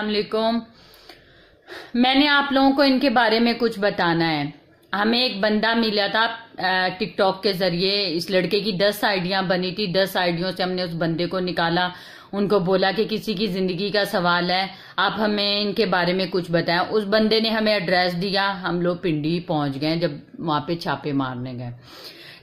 अलकुम मैंने आप लोगों को इनके बारे में कुछ बताना है हमें एक बंदा मिला था टिकटॉक के ज़रिए इस लड़के की दस आइडियां बनी थी दस आइडियों से हमने उस बंदे को निकाला उनको बोला कि किसी की ज़िंदगी का सवाल है आप हमें इनके बारे में कुछ बताएं उस बंदे ने हमें एड्रेस दिया हम लोग पिंडी पहुंच गए जब वहां पे छापे मारने गए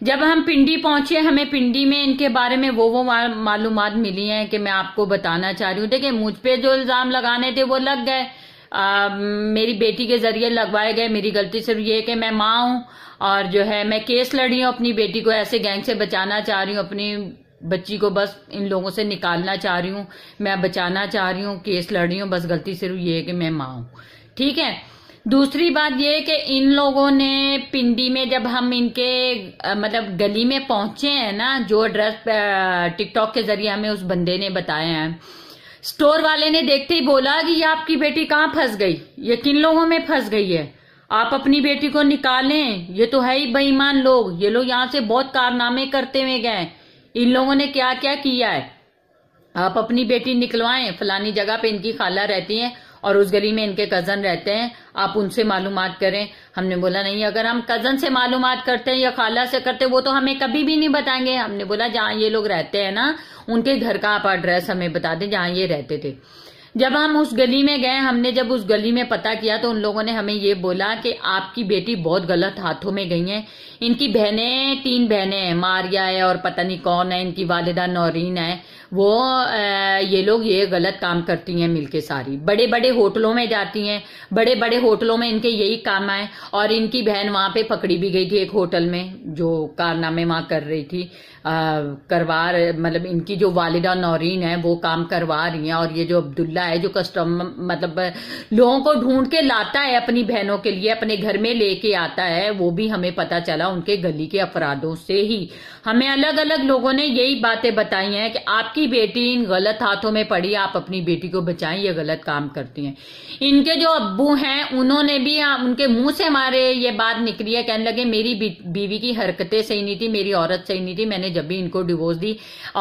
जब हम पिंडी पहुंचे हमें पिंडी में इनके बारे में वो वो मालूम मिली हैं कि मैं आपको बताना चाह रही हूँ देखिए मुझ पर जो इल्ज़ाम लगाने थे वो लग गए आ, मेरी बेटी के जरिए लगवाए गए मेरी गलती सिर्फ ये कि मैं माँ हूँ और जो है मैं केस लड़ी हूँ अपनी बेटी को ऐसे गैंग से बचाना चाह रही हूँ अपनी बच्ची को बस इन लोगों से निकालना चाह रही हूँ मैं बचाना चाह रही हूँ केस लड़ रही हूँ बस गलती सिर्फ ये है कि मैं माँ हूँ ठीक है दूसरी बात ये कि इन लोगों ने पिंडी में जब हम इनके मतलब गली में पहुंचे हैं ना जो एड्रेस टिकटॉक के जरिए हमें उस बंदे ने बताया है स्टोर वाले ने देखते ही बोला कि ये आपकी बेटी कहाँ फंस गई ये किन लोगों में फंस गई है आप अपनी बेटी को निकालें ये तो है ही बेईमान लोग ये लोग यहाँ से बहुत कारनामे करते हुए गए इन लोगों ने क्या क्या किया है आप अपनी बेटी निकलवाएं फलानी जगह पे इनकी खाला रहती हैं और उस गली में इनके कज़न रहते हैं आप उनसे मालूम करें हमने बोला नहीं अगर हम कज़न से मालूम करते हैं या खाला से करते वो तो हमें कभी भी नहीं बताएंगे हमने बोला जहाँ ये लोग रहते हैं ना उनके घर का आप एड्रेस हमें बता दें जहाँ ये रहते थे जब हम उस गली में गए हमने जब उस गली में पता किया तो उन लोगों ने हमें ये बोला कि आपकी बेटी बहुत गलत हाथों में गई है इनकी बहनें तीन बहनें हैं मारिया है और पता नहीं कौन है इनकी वालिदा नौरीन है वो ये लोग ये गलत काम करती हैं मिलके सारी बड़े बड़े होटलों में जाती हैं बड़े बड़े होटलों में इनके यही काम आए और इनकी बहन वहां पे पकड़ी भी गई थी एक होटल में जो कारनामे वहां कर रही थी करवा मतलब इनकी जो वालिदा नौरीन है वो काम करवा रही है और ये जो अब्दुल्ला है जो कस्टम मतलब लोगों को ढूंढ के लाता है अपनी बहनों के लिए अपने घर में लेके आता है वो भी हमें पता चला उनके गली के अपराधों से ही हमें अलग अलग लोगों ने यही बातें बताई हैं कि आपकी आपकी बेटी इन गलत हाथों में पड़ी आप अपनी बेटी को बचाएं ये गलत काम करती हैं इनके जो अब्बू हैं उन्होंने भी उनके मुंह से मारे ये बात निकली है कहने लगे मेरी बीवी की हरकतें सही नहीं थी मेरी औरत सही नहीं थी मैंने जब भी इनको डिवोर्स दी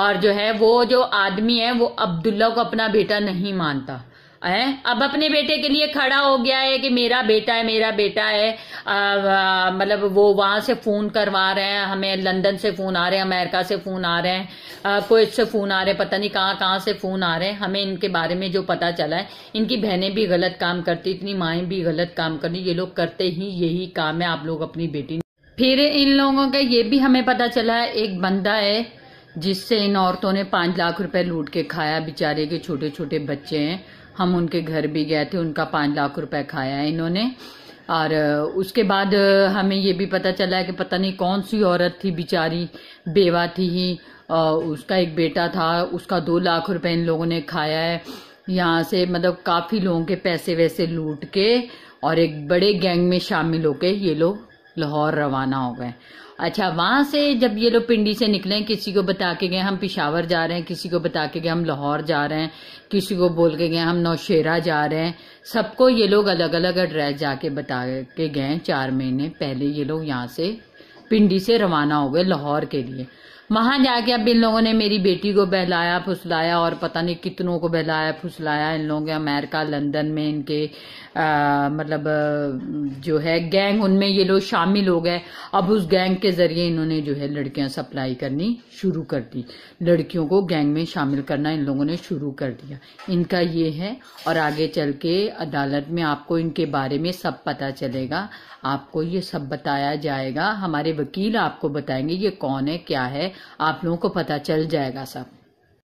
और जो है वो जो आदमी है वो अब्दुल्ला को अपना बेटा नहीं मानता है अब अपने बेटे के लिए खड़ा हो गया है कि मेरा बेटा है मेरा बेटा है मतलब वो वहां से फोन करवा रहे हैं हमें लंदन से फोन आ रहे हैं अमेरिका से फोन आ रहे हैं कुछ से फोन आ रहे हैं पता नहीं कहाँ कहाँ से फोन आ रहे हैं हमें इनके बारे में जो पता चला है इनकी बहनें भी गलत काम करती इतनी माए भी गलत काम करती ये लोग करते ही यही काम है आप लोग अपनी बेटी फिर इन लोगों का ये भी हमें पता चला है एक बंदा है जिससे इन औरतों ने पांच लाख रुपए लूट के खाया बेचारे के छोटे छोटे बच्चे हैं हम उनके घर भी गए थे उनका पाँच लाख रुपए खाया इन्होंने और उसके बाद हमें ये भी पता चला कि पता नहीं कौन सी औरत थी बेचारी बेवा थी ही उसका एक बेटा था उसका दो लाख रुपए इन लोगों ने खाया है यहाँ से मतलब काफ़ी लोगों के पैसे वैसे लूट के और एक बड़े गैंग में शामिल होके ये लोग लाहौर रवाना हो गए अच्छा वहां से जब ये लोग पिंडी से निकले किसी को बता के गए हम पिशावर जा रहे हैं किसी को बता के गए हम लाहौर जा रहे हैं किसी को बोल के गए हम नौशेरा जा रहे हैं सबको ये लोग अलग अलग एड्रेस जाके बता के गए चार महीने पहले ये लोग यहाँ से पिंडी से रवाना हो गए लाहौर के लिए वहां जाके अब इन लोगों ने मेरी बेटी को बहलाया फुसलाया और पता नहीं कितनों को बहलाया फुसलाया इन लोगों के अमेरिका लंदन में इनके मतलब जो है गैंग उनमें ये लोग शामिल हो गए अब उस गैंग के जरिए इन्होंने जो है लड़कियां सप्लाई करनी शुरू कर दी लड़कियों को गैंग में शामिल करना इन लोगों ने शुरू कर दिया इनका ये है और आगे चल के अदालत में आपको इनके बारे में सब पता चलेगा आपको ये सब बताया जाएगा हमारे वकील आपको बताएंगे ये कौन है क्या है आप लोगों को पता चल जाएगा सब